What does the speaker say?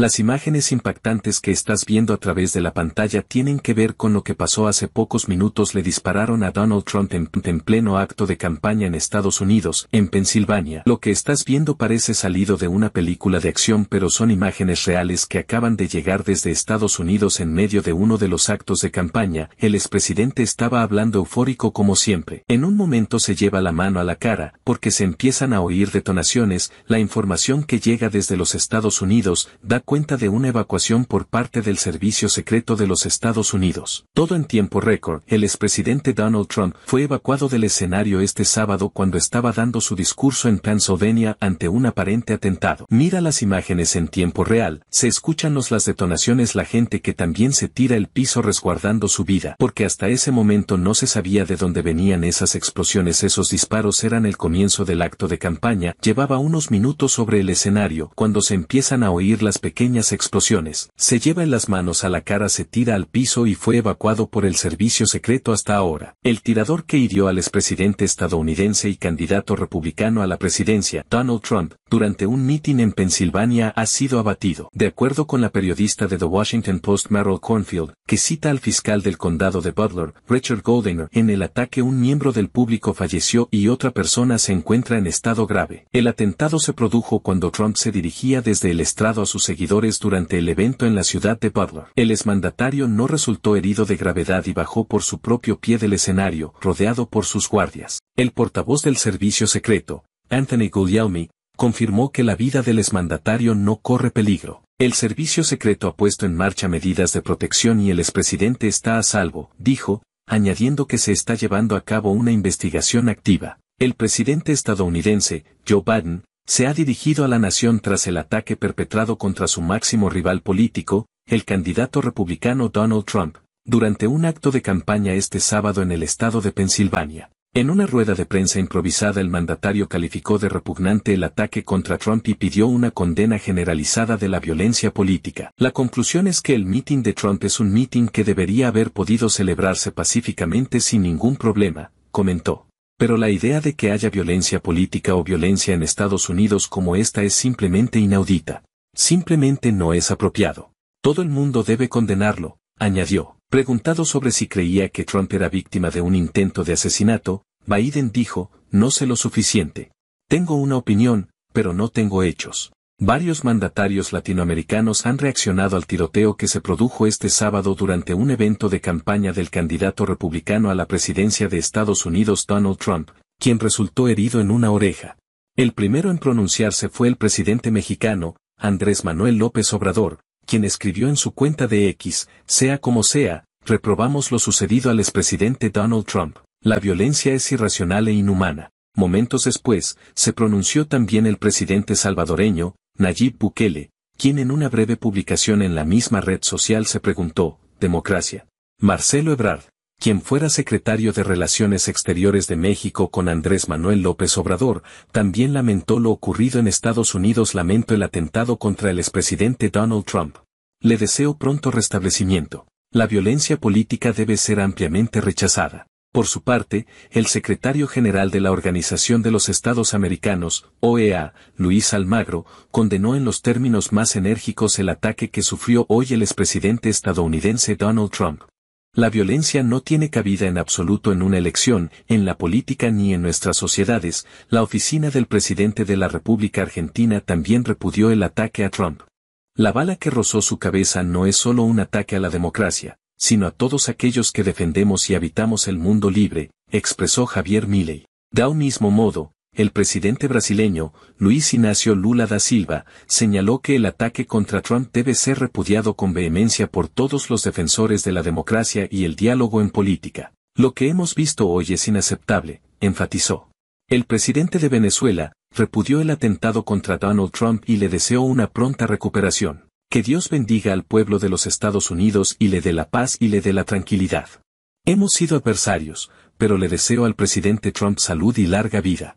Las imágenes impactantes que estás viendo a través de la pantalla tienen que ver con lo que pasó hace pocos minutos le dispararon a Donald Trump en, pleno acto de campaña en Estados Unidos, en Pensilvania. Lo que estás viendo parece salido de una película de acción pero son imágenes reales que acaban de llegar desde Estados Unidos en medio de uno de los actos de campaña. El expresidente estaba hablando eufórico como siempre. En un momento se lleva la mano a la cara, porque se empiezan a oír detonaciones, la información que llega desde los Estados Unidos da cuenta de una evacuación por parte del Servicio Secreto de los Estados Unidos. Todo en tiempo récord, el expresidente Donald Trump fue evacuado del escenario este sábado cuando estaba dando su discurso en Pennsylvania ante un aparente atentado. Mira las imágenes en tiempo real, se escuchan las detonaciones la gente que también se tira el piso resguardando su vida, porque hasta ese momento no se sabía de dónde venían esas explosiones esos disparos eran el comienzo del acto de campaña, llevaba unos minutos sobre el escenario cuando se empiezan a oír las pequeñas pequeñas explosiones, se lleva en las manos a la cara se tira al piso y fue evacuado por el servicio secreto hasta ahora. El tirador que hirió al expresidente estadounidense y candidato republicano a la presidencia, Donald Trump, durante un mitin en Pensilvania ha sido abatido. De acuerdo con la periodista de The Washington Post Merrill Cornfield, que cita al fiscal del condado de Butler, Richard Goldinger, en el ataque un miembro del público falleció y otra persona se encuentra en estado grave. El atentado se produjo cuando Trump se dirigía desde el estrado a su durante el evento en la ciudad de Butler. El exmandatario no resultó herido de gravedad y bajó por su propio pie del escenario, rodeado por sus guardias. El portavoz del servicio secreto, Anthony Guglielmi, confirmó que la vida del exmandatario no corre peligro. El servicio secreto ha puesto en marcha medidas de protección y el expresidente está a salvo, dijo, añadiendo que se está llevando a cabo una investigación activa. El presidente estadounidense, Joe Biden, se ha dirigido a la nación tras el ataque perpetrado contra su máximo rival político, el candidato republicano Donald Trump, durante un acto de campaña este sábado en el estado de Pensilvania. En una rueda de prensa improvisada el mandatario calificó de repugnante el ataque contra Trump y pidió una condena generalizada de la violencia política. La conclusión es que el meeting de Trump es un mitin que debería haber podido celebrarse pacíficamente sin ningún problema, comentó. Pero la idea de que haya violencia política o violencia en Estados Unidos como esta es simplemente inaudita. Simplemente no es apropiado. Todo el mundo debe condenarlo, añadió. Preguntado sobre si creía que Trump era víctima de un intento de asesinato, Biden dijo, no sé lo suficiente. Tengo una opinión, pero no tengo hechos. Varios mandatarios latinoamericanos han reaccionado al tiroteo que se produjo este sábado durante un evento de campaña del candidato republicano a la presidencia de Estados Unidos Donald Trump, quien resultó herido en una oreja. El primero en pronunciarse fue el presidente mexicano, Andrés Manuel López Obrador, quien escribió en su cuenta de X, sea como sea, reprobamos lo sucedido al expresidente Donald Trump, la violencia es irracional e inhumana. Momentos después, se pronunció también el presidente salvadoreño, Nayib Bukele, quien en una breve publicación en la misma red social se preguntó, democracia. Marcelo Ebrard, quien fuera secretario de Relaciones Exteriores de México con Andrés Manuel López Obrador, también lamentó lo ocurrido en Estados Unidos. Lamento el atentado contra el expresidente Donald Trump. Le deseo pronto restablecimiento. La violencia política debe ser ampliamente rechazada. Por su parte, el secretario general de la Organización de los Estados Americanos, OEA, Luis Almagro, condenó en los términos más enérgicos el ataque que sufrió hoy el expresidente estadounidense Donald Trump. La violencia no tiene cabida en absoluto en una elección, en la política ni en nuestras sociedades, la oficina del presidente de la República Argentina también repudió el ataque a Trump. La bala que rozó su cabeza no es solo un ataque a la democracia, sino a todos aquellos que defendemos y habitamos el mundo libre, expresó Javier Milley. Da un mismo modo, el presidente brasileño, Luis Ignacio Lula da Silva, señaló que el ataque contra Trump debe ser repudiado con vehemencia por todos los defensores de la democracia y el diálogo en política. Lo que hemos visto hoy es inaceptable, enfatizó. El presidente de Venezuela repudió el atentado contra Donald Trump y le deseó una pronta recuperación. Que Dios bendiga al pueblo de los Estados Unidos y le dé la paz y le dé la tranquilidad. Hemos sido adversarios, pero le deseo al presidente Trump salud y larga vida.